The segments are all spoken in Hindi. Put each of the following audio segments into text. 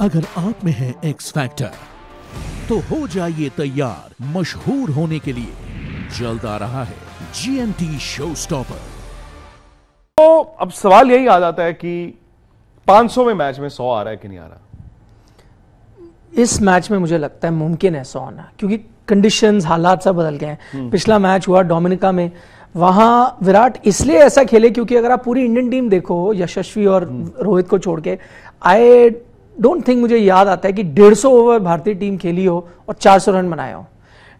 अगर आप में है एक्स फैक्टर तो हो जाइए तैयार मशहूर होने के लिए जल्द आ रहा है जीएमटी शो स्टॉपर तो अब सवाल यही आ जाता है कि 500 में मैच में 100 आ रहा है कि नहीं आ रहा इस मैच में मुझे लगता है मुमकिन है सौ आना क्योंकि कंडीशंस हालात सब बदल गए हैं हम्म। पिछला मैच हुआ डोमिनिका में वहां विराट इसलिए ऐसा खेले क्योंकि अगर आप पूरी इंडियन टीम देखो यशस्वी और हम्म। रोहित को छोड़ के आई डोंट थिंक मुझे याद आता है कि 150 ओवर भारतीय टीम खेली हो और 400 रन बनाए हो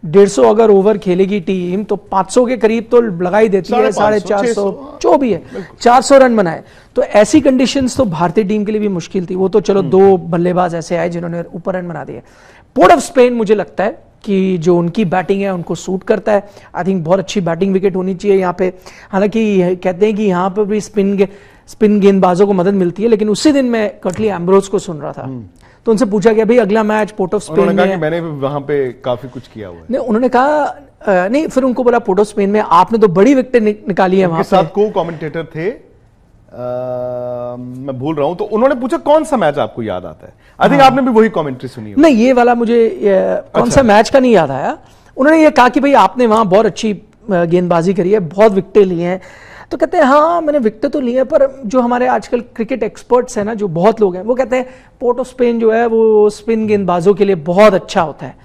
150 अगर ओवर खेलेगी टीम तो 500 के करीब तो लगा ही देती है साढ़े चार सौ हाँ। जो भी है 400 रन बनाए तो ऐसी कंडीशंस तो भारतीय टीम के लिए भी मुश्किल थी वो तो चलो हम्म। दो बल्लेबाज ऐसे आए जिन्होंने ऊपर रन बना दिए पोर्ट ऑफ स्पेन मुझे लगता है कि जो उनकी बैटिंग है उनको सूट करता है आई थिंक बहुत अच्छी बैटिंग विकेट होनी चाहिए यहाँ पे हालांकि कहते हैं कि यहाँ पर भी स्पिन स्पिन गेंदबाजों को मदद मिलती है लेकिन उसी दिन मैं कटली एम्ब्रोज को सुन रहा था हम्म। तो उनसे पूछा गया भाई अगला मैच पोर्ट ऑफ स्पेन में मैंने वहां पे काफी कुछ किया हुआ नहीं उन्होंने कहा नहीं फिर उनको बोला पोर्ट ऑफ स्पेन में आपने तो बड़ी विकेट निकाली है वहां साथ को कमेंटेटर थे आ, मैं भूल रहा हूं तो उन्होंने पूछा कौन सा मैच आपको याद आता है आई थिंक हाँ। आपने भी वही कमेंट्री सुनी नहीं ये वाला मुझे कौन अच्छा। सा मैच का नहीं याद आया उन्होंने ये कहा कि भाई आपने वहां बहुत अच्छी गेंदबाजी करी है बहुत विकटें ली हैं तो कहते हैं हाँ मैंने विकटें तो लिए हैं पर जो हमारे आजकल क्रिकेट एक्सपर्ट्स हैं ना जो बहुत लोग हैं वो कहते हैं पोर्ट ऑफ स्पेन जो है वो स्पिन गेंदबाजों के लिए बहुत अच्छा होता है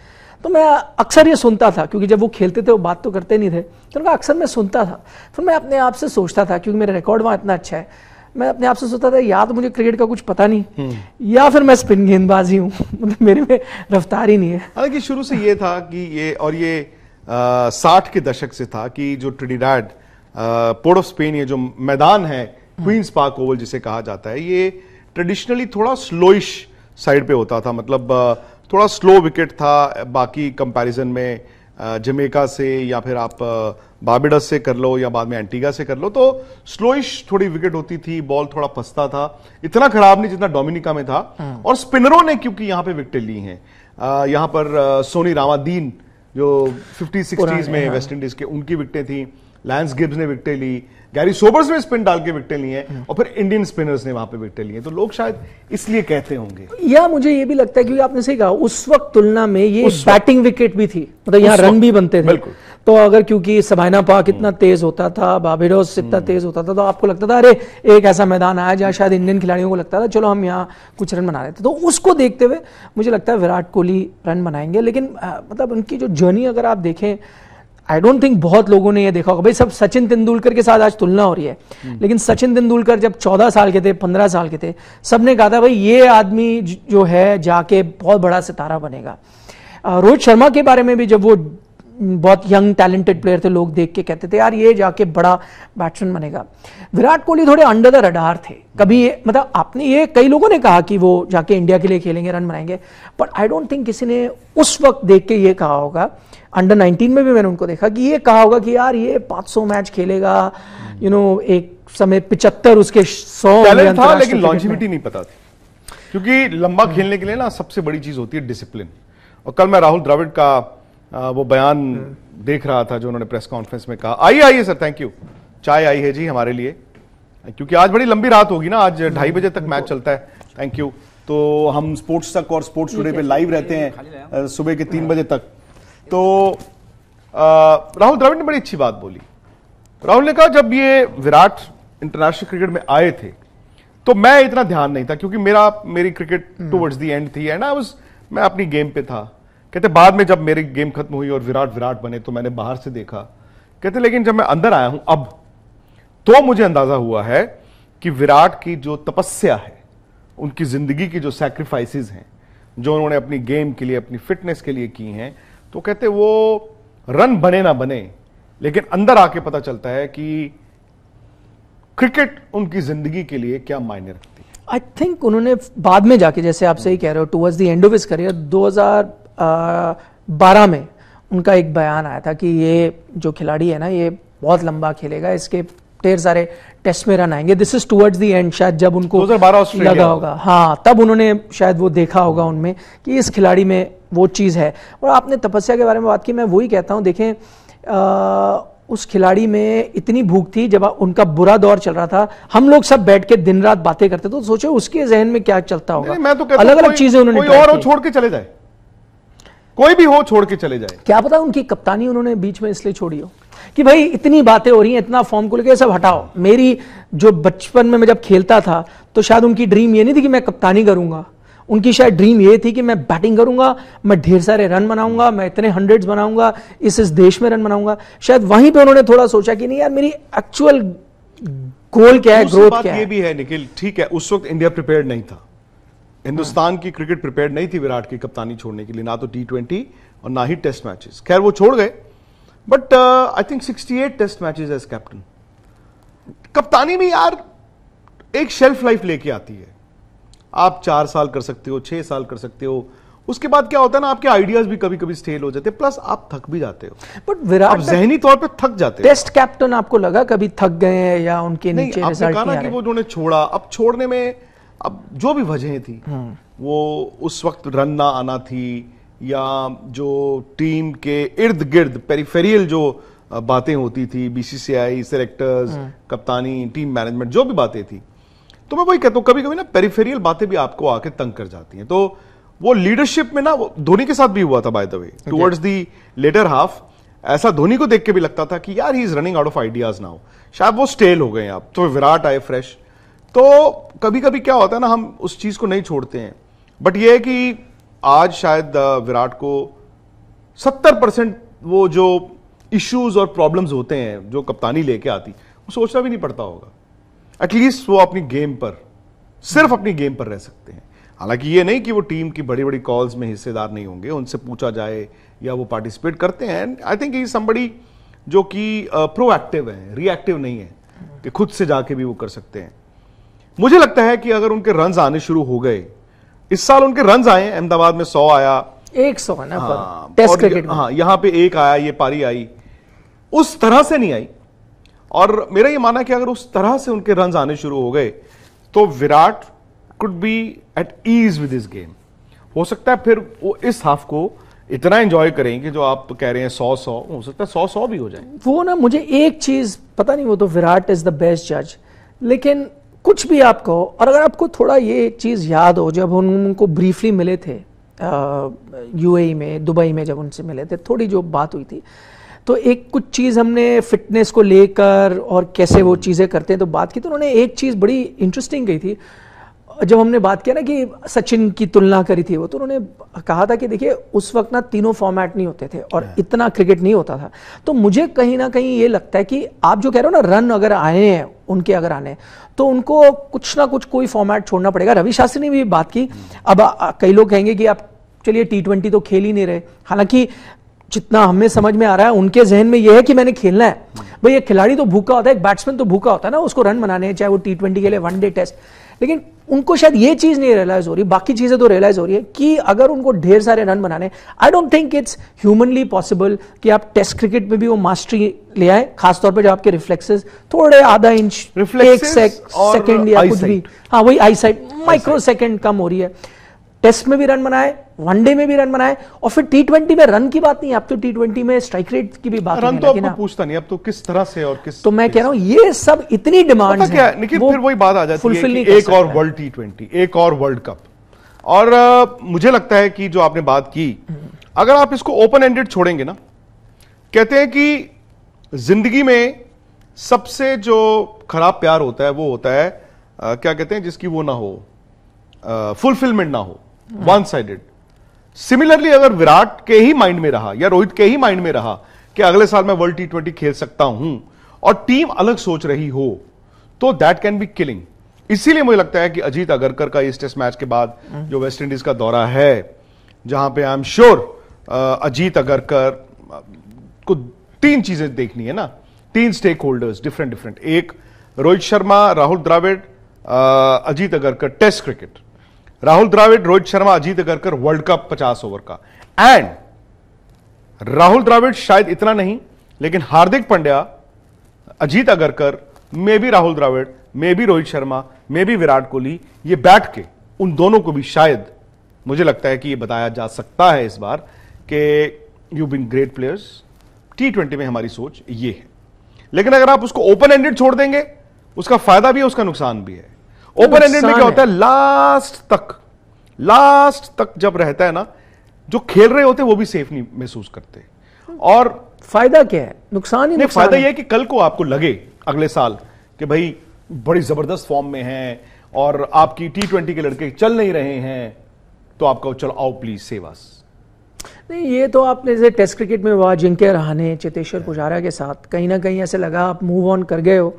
तो मैं अक्सर ये सुनता था क्योंकि जब वो खेलते थे वो बात तो करते नहीं थे तो उनका अक्सर मैं सुनता था फिर मैं अपने आप से सोचता था क्योंकि मेरा रिकॉर्ड वहाँ इतना अच्छा है मैं अपने आप से सोचता था या तो मुझे क्रिकेट का कुछ पता नहीं हम्म। या फिर मैं स्पिन गेंदबाज ही हूँ मतलब मेरे में रफ्तार ही नहीं है हालांकि शुरू से ये था कि ये और ये साठ के दशक से था कि जो ट्रिनिडाड पोर्ट ऑफ स्पेन ये जो मैदान है क्वींस पार्क ओवल जिसे कहा जाता है ये ट्रेडिशनली थोड़ा स्लोइश साइड पे होता था मतलब थोड़ा स्लो विकेट था बाकी कंपैरिजन में जमेका से या फिर आप बाबिडस से कर लो या बाद में एंटीगा से कर लो तो स्लोइश थोड़ी विकेट होती थी बॉल थोड़ा फंसता था इतना खराब नहीं जितना डोमिनिका में था हाँ। और स्पिनरों ने क्योंकि यहाँ पे विकेट ली हैं यहाँ पर सोनी रामादीन जो फिफ्टी सिक्सटीज में वेस्ट इंडीज के उनकी विकटें थी लैंस गिब्स ने विकटें ली गैरी सोबर्स ने स्पिन डाल के विकटें लिए हैं और फिर इंडियन स्पिनर्स ने वहां पे विकटें लिए तो लोग शायद इसलिए कहते होंगे या मुझे ये भी लगता है क्योंकि आपने सही कहा उस वक्त तुलना में ये बैटिंग विकेट भी थी मतलब यहाँ रन भी बनते थे बिल्कुल तो अगर क्योंकि सबाइना पाक इतना हम्म। तेज होता था बाबेडोस इतना हम्म। तेज होता था तो आपको लगता था अरे एक ऐसा मैदान आया जहाँ शायद इंडियन खिलाड़ियों को लगता था चलो हम यहाँ कुछ रन बना रहे थे तो उसको देखते हुए मुझे लगता है विराट कोहली रन बनाएंगे लेकिन मतलब उनकी जो जर्नी अगर आप देखें आई डोंट थिंक बहुत लोगों ने ये देखा होगा भाई सब सचिन तेंदुलकर के साथ आज तुलना हो रही है हम्म। लेकिन सचिन तेंदुलकर जब 14 साल के थे 15 साल के थे सब ने कहा था भाई ये आदमी जो है जाके बहुत बड़ा सितारा बनेगा रोहित शर्मा के बारे में भी जब वो बहुत यंग टैलेंटेड प्लेयर थे लोग देख के कहते थे यार ये जाके बड़ा बैट्समैन बनेगा विराट कोहली थोड़े अंडर द रडार थे कभी ये मतलब आपने ये कई लोगों ने कहा कि वो जाके इंडिया के लिए खेलेंगे रन बनाएंगे बट आई डोंट थिंक किसी ने उस वक्त देख के ये कहा होगा अंडर 19 में भी मैंने उनको देखा कि ये कहा होगा कि यार ये 500 मैच खेलेगा यू नो एक समय पिचहत्तर उसके सौ था लेकिन लॉन्जिविटी नहीं पता थी क्योंकि लंबा खेलने के लिए ना सबसे बड़ी चीज होती है डिसिप्लिन और कल मैं राहुल द्रविड़ का वो बयान देख रहा था जो उन्होंने प्रेस कॉन्फ्रेंस में कहा आइए आइए सर थैंक यू चाय आई है जी हमारे लिए क्योंकि आज बड़ी लंबी रात होगी ना आज ढाई बजे तक मैच चलता है थैंक यू तो हम स्पोर्ट्स तक और स्पोर्ट्स टुडे पे लाइव रहते हैं सुबह के तीन बजे तक तो राहुल द्रविड़ ने बड़ी अच्छी बात बोली राहुल ने कहा जब ये विराट इंटरनेशनल क्रिकेट में आए थे तो मैं इतना ध्यान नहीं था क्योंकि मेरा मेरी क्रिकेट टूवर्ड्स दी एंड थी एंड आई वाज मैं अपनी गेम पे था कहते बाद में जब मेरी गेम खत्म हुई और विराट विराट बने तो मैंने बाहर से देखा कहते लेकिन जब मैं अंदर आया हूं अब तो मुझे अंदाजा हुआ है कि विराट की जो तपस्या है उनकी जिंदगी की जो सेक्रीफाइसिस हैं जो उन्होंने अपनी गेम के लिए अपनी फिटनेस के लिए की हैं तो कहते वो रन बने ना बने लेकिन अंदर आके पता चलता है कि क्रिकेट उनकी जिंदगी के लिए क्या मायने रखती है आई थिंक उन्होंने बाद में जाके जैसे आप सही कह रहे हो towards the end of his career 2012 में उनका एक बयान आया था कि ये जो खिलाड़ी है ना ये बहुत लंबा खेलेगा इसके ढेर सारे टेस्ट में रन आएंगे this is towards the end शायद जब उनको लगा होगा हाँ तब उन्होंने शायद वो देखा होगा उनमें कि इस खिलाड़ी में वो चीज़ है और आपने तपस्या के बारे में बात की मैं वही कहता हूँ देखें आ, उस खिलाड़ी में इतनी भूख थी जब उनका बुरा दौर चल रहा था हम लोग सब बैठ के दिन रात बातें करते तो सोचो उसके जहन में क्या चलता होगा मैं तो अलग अलग चीजें उन्होंने कोई और छोड़ के चले जाए कोई भी हो छोड़ के चले जाए क्या पता उनकी कप्तानी उन्होंने बीच में इसलिए छोड़ी हो कि भाई इतनी बातें हो रही हैं इतना फॉर्म को लेकर सब हटाओ मेरी जो बचपन में मैं जब खेलता था तो शायद उनकी ड्रीम ये नहीं थी कि मैं कप्तानी करूंगा उनकी शायद ड्रीम ये थी कि मैं बैटिंग करूंगा मैं ढेर सारे रन बनाऊंगा मैं इतने हंड्रेड्स बनाऊंगा इस इस देश में रन बनाऊंगा शायद वहीं पे उन्होंने थोड़ा सोचा कि नहीं यार मेरी एक्चुअल गोल क्या है ग्रोथ क्या ये है? भी है निखिल ठीक है उस वक्त इंडिया प्रिपेयर नहीं था हिंदुस्तान की क्रिकेट प्रिपेयर नहीं थी विराट की कप्तानी छोड़ने के लिए ना तो टी ट्वेंटी और ना ही टेस्ट मैचेस खैर वो छोड़ गए but I think at test matches as captain कप्तानी भी यार एक शेल्फ लाइफ लेके आती है आप चार साल कर सकते हो छह साल कर सकते हो उसके बाद क्या होता है ना आपके आइडियाज भी कभी कभी स्टेल हो जाते हैं प्लस आप थक भी जाते हो बट विराट जहनी तौर पे थक जाते हो टेस्ट कैप्टन आपको लगा कभी थक गए हैं या उनके नीचे नहीं, आपने कहा ना कि वो उन्होंने छोड़ा अब छोड़ने में अब जो भी वजह थी हाँ। वो उस वक्त रन ना आना थी या जो टीम के इर्द गिर्द पेरीफेरियल जो बातें होती थी बीसीसीआई सेलेक्टर्स हाँ। कप्तानी टीम मैनेजमेंट जो भी बातें थी तो मैं वही कहता हूँ कभी कभी ना पेरिफेरियल बातें भी आपको आके तंग कर जाती हैं तो वो लीडरशिप में ना धोनी के साथ भी हुआ था by the way towards the later half ऐसा धोनी को देख के भी लगता था कि यार he is running out of ideas now शायद वो स्टेल हो गए आप तो विराट आए फ्रेश तो कभी कभी क्या होता है ना हम उस चीज को नहीं छोड़ते हैं बट ये है कि आज शायद uh, विराट को सत्तर परसेंट वो जो इश्यूज और प्रॉब्लम्स होते हैं जो कप्तानी लेके आती वो सोचना भी नहीं पड़ता होगा एटलीस्ट वो अपनी गेम पर सिर्फ अपनी गेम पर रह सकते हैं हालांकि ये नहीं कि वो टीम की बड़ी बड़ी कॉल्स में हिस्सेदार नहीं होंगे उनसे पूछा जाए या वो पार्टिसिपेट करते हैं आई थिंक ये संबड़ी जो कि प्रोएक्टिव है रिएक्टिव नहीं है कि खुद से जाके भी वो कर सकते हैं मुझे लगता है कि अगर उनके रन आने शुरू हो गए इस साल उनके रन आए अहमदाबाद में सौ आया एक सौ हाँ, टेस्ट क्रिकेट हाँ यहां पे एक आया ये पारी आई उस तरह से नहीं आई और मेरा ये मानना है कि अगर उस तरह से उनके रन आने शुरू हो गए तो Virat could be at ease with this game हो सकता है फिर वो इस हाफ को इतना एंजॉय करेंगे जो आप तो कह रहे हैं सौ सौ हो सकता है सौ सौ भी हो जाए वो ना मुझे एक चीज पता नहीं वो तो विराट इज द बेस्ट जज लेकिन कुछ भी आप कहो और अगर आपको थोड़ा ये चीज़ याद हो जब उनको ब्रीफली मिले थे यूएई में दुबई में जब उनसे मिले थे थोड़ी जो बात हुई थी तो एक कुछ चीज़ हमने फिटनेस को लेकर और कैसे वो चीज़ें करते हैं तो बात की तो उन्होंने एक चीज़ बड़ी इंटरेस्टिंग कही थी जब हमने बात किया ना कि सचिन की तुलना करी थी वो तो उन्होंने कहा था कि देखिए उस वक्त ना तीनों फॉर्मेट नहीं होते थे और हाँ। इतना क्रिकेट नहीं होता था तो मुझे कहीं ना कहीं ये लगता है कि आप जो कह रहे हो ना रन अगर आए हैं उनके अगर आने तो उनको कुछ ना कुछ कोई फॉर्मेट छोड़ना पड़ेगा रवि शास्त्री ने भी बात की अब कई लोग कहेंगे कि आप चलिए टी ट्वेंटी तो खेल ही नहीं रहे हालांकि जितना हमें समझ में आ रहा है उनके जहन में यह है कि मैंने खेलना है भाई एक खिलाड़ी तो भूखा होता है एक बैट्समैन तो भूखा होता है ना उसको रन बनाने हैं चाहे वो टी ट्वेंटी के लिए वन डे टेस्ट लेकिन उनको शायद ये चीज नहीं रियलाइज हो रही बाकी चीजें तो रियलाइज हो रही है कि अगर उनको ढेर सारे रन बनाने I don't think it's humanly possible कि आप टेस्ट क्रिकेट में भी वो मास्टरी ले आए खासतौर पर जो आपके रिफ्लेक्सेस थोड़े आधा इंच एक सेकेंड या कुछ भी हाँ वही आई साइड माइक्रो सेकेंड कम हो रही है टेस्ट में भी रन बनाए वनडे में भी रन बनाए और फिर टी ट्वेंटी में रन की बात नहीं अब तो टी ट्वेंटी में स्ट्राइक रेट की भी बात रन तो आपको हाँ। पूछता नहीं अब तो किस तरह से और किस तो मैं कह रहा हूं ये सब इतनी डिमांड फिर वही बात आ जाती है एक और वर्ल्ड टी ट्वेंटी एक और वर्ल्ड कप और मुझे लगता है कि जो आपने बात की अगर आप इसको ओपन एंडेड छोड़ेंगे ना कहते हैं कि जिंदगी में सबसे जो खराब प्यार होता है वो होता है आ, क्या कहते हैं जिसकी वो ना हो फुलफिलमेंट ना हो वन हम्म। साइडेड सिमिलरली अगर विराट के ही माइंड में रहा या रोहित के ही माइंड में रहा कि अगले साल मैं वर्ल्ड टी ट्वेंटी खेल सकता हूं और टीम अलग सोच रही हो तो दैट कैन बी किलिंग इसीलिए मुझे लगता है कि अजीत अगरकर का इस टेस्ट मैच के बाद जो वेस्ट इंडीज का दौरा है जहां पे I am sure Ajit Agarkar को तीन चीजें देखनी है ना तीन स्टेक होल्डर्स डिफरेंट डिफरेंट एक Rohit Sharma Rahul Dravid Ajit Agarkar test cricket Rahul Dravid Rohit Sharma Ajit Agarkar world cup पचास ओवर का एंड राहुल द्राविड शायद इतना नहीं लेकिन हार्दिक पंड्या अजीत अगरकर मे भी राहुल द्राविड मे भी रोहित शर्मा मे भी विराट कोहली ये बैठ के उन दोनों को भी शायद मुझे लगता है कि ये बताया जा सकता है इस बार कि you been great players T twenty में हमारी सोच ये है लेकिन अगर आप उसको ओपन एंडेड छोड़ देंगे उसका फायदा भी है उसका नुकसान भी है ओपन एंडेड में क्या होता है लास्ट तक लास्ट तक जब रहता है ना जो खेल रहे होते वो भी सेफ नहीं महसूस करते और फायदा क्या है नुकसान ही नहीं फायदा यह है कि कल को आपको लगे अगले साल कि भाई बड़ी जबरदस्त फॉर्म में है और आपकी टी ट्वेंटी के लड़के चल नहीं रहे हैं तो आपका चलो आओ प्लीज सेवास नहीं ये तो आपने जैसे टेस्ट क्रिकेट में हुआ जिंके रहाने चेतेश्वर पुजारा के साथ कहीं ना कहीं ऐसे लगा आप मूव ऑन कर गए हो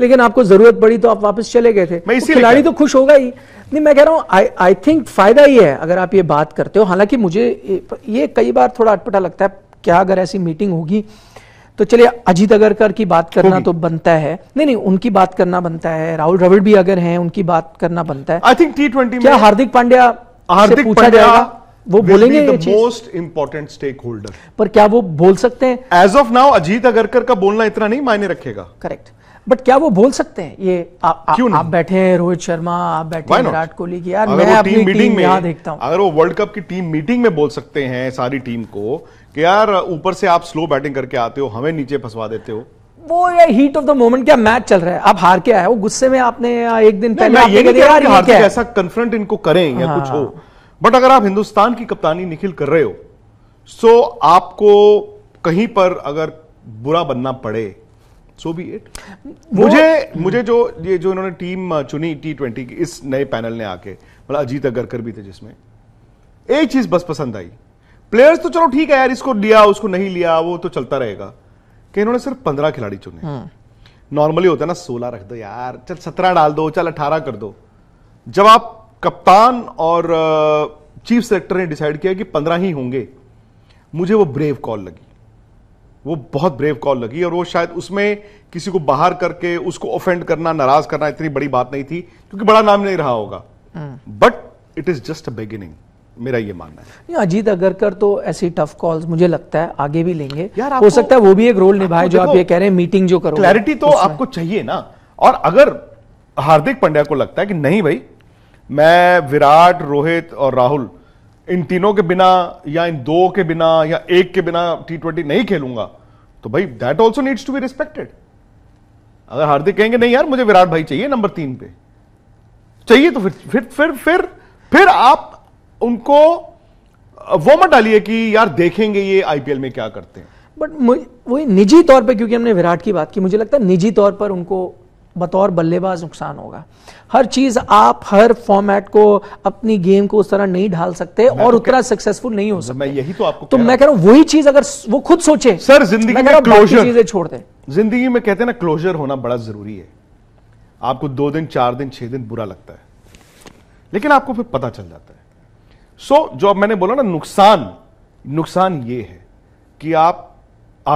लेकिन आपको जरूरत पड़ी तो आप वापस चले गए थे मैं खिलाड़ी तो खुश होगा ही नहीं मैं कह रहा हूँ आई थिंक फायदा ही है अगर आप ये बात करते हो हालांकि मुझे ये कई बार थोड़ा अटपटा लगता है क्या अगर ऐसी मीटिंग होगी तो चलिए अजीत अगरकर की बात करना तो बनता है नहीं नहीं उनकी बात करना बनता है राहुल रविड़ भी अगर हैं उनकी बात करना बनता है आई थिंक टी ट्वेंटी क्या हार्दिक पांड्या हार्दिक पूछा जाएगा वो बोलेंगे मोस्ट इंपॉर्टेंट स्टेक होल्डर पर क्या वो बोल सकते हैं as of now Ajit Agarkar का बोलना इतना नहीं मायने रखेगा करेक्ट बट क्या वो बोल सकते हैं ये आ, आ, क्यों आप बैठे हैं रोहित शर्मा आप बैठे हैं विराट कोहली की यार मैं अपनी टीम, टीम में यहाँ देखता हूं अगर वो वर्ल्ड कप की टीम मीटिंग में बोल सकते हैं सारी टीम को कि यार ऊपर से आप स्लो बैटिंग करके आते हो हमें नीचे फंसवा देते हो वो ये हीट ऑफ द मोमेंट क्या मैच चल रहा है आप हार के आए हो गुस्से में आपने एक दिन पहले ये ऐसा कन्फ्रंट इनको करें या कुछ हो बट हाँ। अगर आप हिंदुस्तान की कप्तानी निखिल कर रहे हो सो आपको कहीं पर अगर बुरा बनना पड़े सो बी इट मुझे मुझे जो ये जो इन्होंने टीम uh, चुनी टी ट्वेंटी की इस नए पैनल ने आके मतलब अजीत अगरकर भी थे जिसमें एक चीज बस पसंद आई प्लेयर्स तो चलो ठीक है यार इसको लिया उसको नहीं लिया वो तो चलता रहेगा कि इन्होंने सिर्फ पंद्रह खिलाड़ी चुने नॉर्मली हम्म। होता है ना सोलह रख दो यार चल सत्रह डाल दो चल अठारह कर दो जब आप कप्तान और चीफ uh, सेलेक्टर ने डिसाइड किया कि पंद्रह ही होंगे मुझे वो ब्रेव कॉल लगी वो बहुत ब्रेव कॉल लगी और वो शायद उसमें किसी को बाहर करके उसको ऑफेंड करना नाराज करना इतनी बड़ी बात नहीं थी क्योंकि बड़ा नाम नहीं रहा होगा but it is just a beginning मेरा ये मानना है अजीत अगरकर तो ऐसी टफ कॉल्स मुझे लगता है आगे भी लेंगे यार हो सकता है वो भी एक रोल निभाए जो आप ये कह रहे हैं मीटिंग जो करो क्लैरिटी तो आपको चाहिए ना और अगर हार्दिक पंड्या को लगता है कि नहीं भाई मैं विराट रोहित और राहुल इन तीनों के बिना या इन दो के बिना या एक के बिना टी ट्वेंटी नहीं खेलूंगा तो भाई that also needs to be respected अगर हार्दिक कहेंगे नहीं यार मुझे विराट भाई चाहिए नंबर तीन पे चाहिए तो फिर फिर फिर फिर फिर आप उनको वो मत डालिए कि यार देखेंगे ये आईपीएल में क्या करते हैं बट वही निजी तौर पे क्योंकि हमने विराट की बात की मुझे लगता है निजी तौर पर उनको बतौर बल्लेबाज नुकसान होगा हर चीज आप हर फॉर्मेट को अपनी गेम को उस तरह नहीं ढाल सकते और तो उतना सक्सेसफुल नहीं हो सकता मैं यही तो आपको तो मैं कह रहा हूं वही चीज अगर वो खुद सोचे सर जिंदगी में क्लोजर चीजें छोड़ दे जिंदगी में कहते हैं ना क्लोजर होना बड़ा जरूरी है आपको दो दिन चार दिन छह दिन बुरा लगता है लेकिन आपको फिर पता चल जाता है सो जो अब मैंने बोला ना नुकसान नुकसान ये है कि आप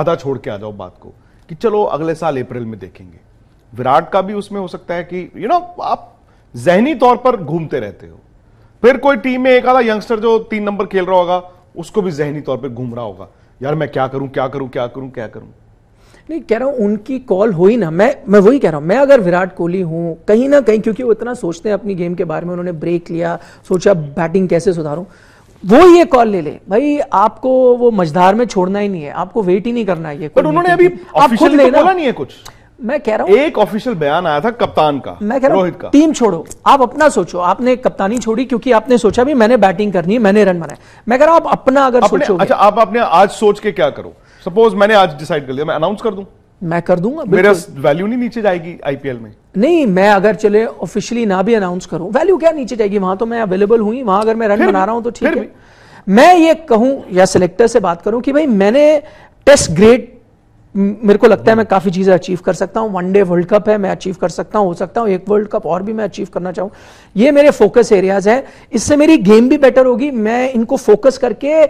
आधा छोड़ के आ जाओ बात को कि चलो अगले साल अप्रैल में देखेंगे विराट का भी उसमें हो सकता है कि यू नो आप जहनी तौर पर घूमते रहते हो फिर कोई टीम में एक आधा यंगस्टर जो तीन नंबर खेल रहा होगा उसको भी जहनी तौर पर घूम रहा होगा यार मैं क्या करूं क्या करूं क्या करूं क्या करूं नहीं कह रहा हूं उनकी कॉल हो ही ना मैं मैं वही कह रहा हूं मैं अगर विराट कोहली हूं कहीं ना कहीं क्योंकि वो इतना सोचते हैं अपनी गेम के बारे में उन्होंने ब्रेक लिया सोचा बैटिंग कैसे सुधारूं वो ये कॉल ले ले भाई आपको वो मझधार में छोड़ना ही नहीं है आपको वेट ही नहीं करना है ये बट उन्होंने अभी आप खुद तो लेना नहीं है कुछ मैं कह रहा हूं एक ऑफिशियल बयान आया था कप्तान का मैं कह रहा का टीम छोड़ो आप अपना सोचो आपने कप्तानी छोड़ी क्योंकि आपने सोचा भी मैंने बैटिंग करनी है मैंने रन बनाए मैं कह रहा हूं आप अपना अगर सोचो अच्छा आप अपने आज सोच के क्या करो सपोज मैंने आज डिसाइड कर लिया मैं अनाउंस कर दूं मैं कर दूंगा मेरा वैल्यू नहीं नीचे जाएगी आईपीएल में नहीं मैं अगर चले ऑफिशियली ना भी अनाउंस करूं वैल्यू क्या नीचे जाएगी वहां तो मैं अवेलेबल हुई वहां अगर मैं रन बना रहा हूं तो ठीक है मैं ये कहूं या सिलेक्टर से बात करूं कि भाई मैंने टेस्ट ग्रेड मेरे को लगता है मैं हाँ। काफ़ी चीज़ें अचीव कर सकता हूँ वन डे वर्ल्ड कप है मैं अचीव कर सकता हूँ हो सकता हूँ एक वर्ल्ड कप और भी मैं अचीव करना चाहूँ ये मेरे फोकस एरियाज हैं इससे मेरी गेम भी बेटर होगी मैं इनको फोकस करके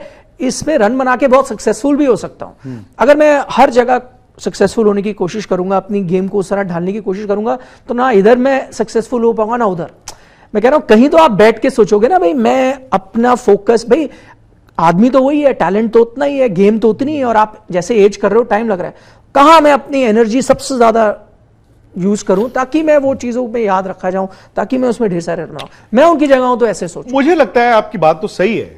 इसमें रन बना के बहुत सक्सेसफुल भी हो सकता हूँ हम्म। अगर मैं हर जगह सक्सेसफुल होने की कोशिश करूंगा अपनी गेम को उस तरह ढालने की कोशिश करूंगा तो ना इधर मैं सक्सेसफुल हो पाऊंगा ना उधर मैं कह रहा हूं कहीं तो आप बैठ के सोचोगे ना भाई मैं अपना फोकस भाई आदमी तो वही है टैलेंट तो उतना ही है गेम तो उतनी है और आप जैसे एज कर रहे हो टाइम लग रहा है कहाँ मैं अपनी एनर्जी सबसे ज़्यादा यूज करूं ताकि मैं वो चीजों में याद रखा जाऊं ताकि मैं उसमें ढेर सारे रहना मैं उनकी जगह हूं तो ऐसे सोच मुझे लगता है आपकी बात तो सही है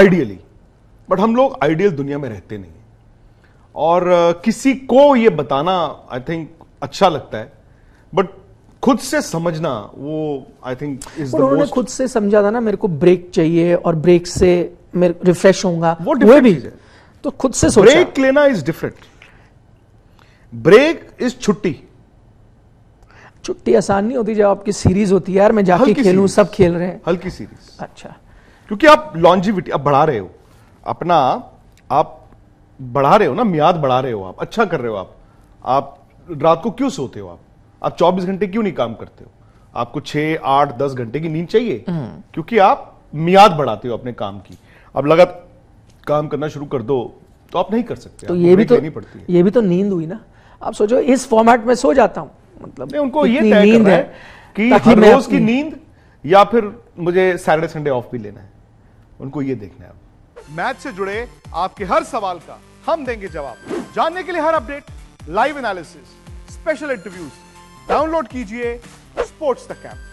आइडियली हम्म। बट हम लोग आइडियल दुनिया में रहते नहीं और किसी को ये बताना आई थिंक अच्छा लगता है बट खुद से समझना वो आई थिंक उन्होंने खुद से समझा था ना मेरे को ब्रेक चाहिए और ब्रेक से मेरे रिफ्रेश होऊंगा वो, वो भी तो खुद से सोचा ब्रेक लेना इज डिफरेंट ब्रेक इज छुट्टी छुट्टी आसान नहीं होती जब आपकी सीरीज होती है यार मैं जाके खेलूं सब खेल रहे हैं हल्की सीरीज अच्छा क्योंकि आप लॉन्जिविटी आप बढ़ा रहे हो अपना आप बढ़ा रहे हो ना मियाद बढ़ा रहे हो आप अच्छा कर रहे हो आप आप रात को क्यों सोते हो आप आप 24 घंटे क्यों नहीं काम करते हो आपको 6, 8, 10 घंटे की नींद चाहिए क्योंकि आप मियाद बढ़ाते हो अपने काम की अब लगा काम करना शुरू कर दो तो आप नहीं कर सकते तो ये भी तो पड़ती है। ये भी तो नींद हुई ना आप सोचो इस फॉर्मेट में सो जाता हूं मतलब उनको ये नींद है कि हर रोज की नींद या फिर मुझे सैटरडे संडे ऑफ भी लेना है उनको ये देखना है मैच से जुड़े आपके हर सवाल का हम देंगे जवाब जानने के लिए हर update live analysis special interviews download कीजिए स्पोर्ट्स द ऐप